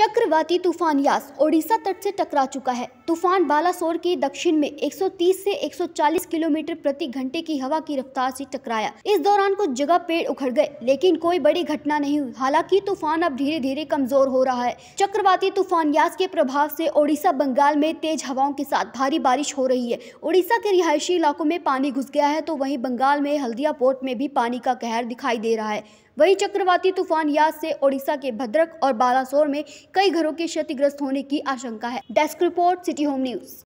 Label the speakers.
Speaker 1: चक्रवाती तूफान यास ओडिशा तट से टकरा चुका है तूफान बालासोर के दक्षिण में 130 से 140 किलोमीटर प्रति घंटे की हवा की रफ्तार से टकराया इस दौरान कुछ जगह पेड़ उखड़ गए लेकिन कोई बड़ी घटना नहीं हुई हालांकि तूफान अब धीरे धीरे कमजोर हो रहा है चक्रवाती तूफान यास के प्रभाव से ओडिशा बंगाल में तेज हवाओं के साथ भारी बारिश हो रही है ओडिशा के रिहायशी इलाकों में पानी घुस गया है तो वही बंगाल में हल्दिया पोर्ट में भी पानी का कहर दिखाई दे रहा है वहीं चक्रवाती तूफान याद से ओडिशा के भद्रक और बालासोर में कई घरों के क्षतिग्रस्त होने की आशंका है desk report city home news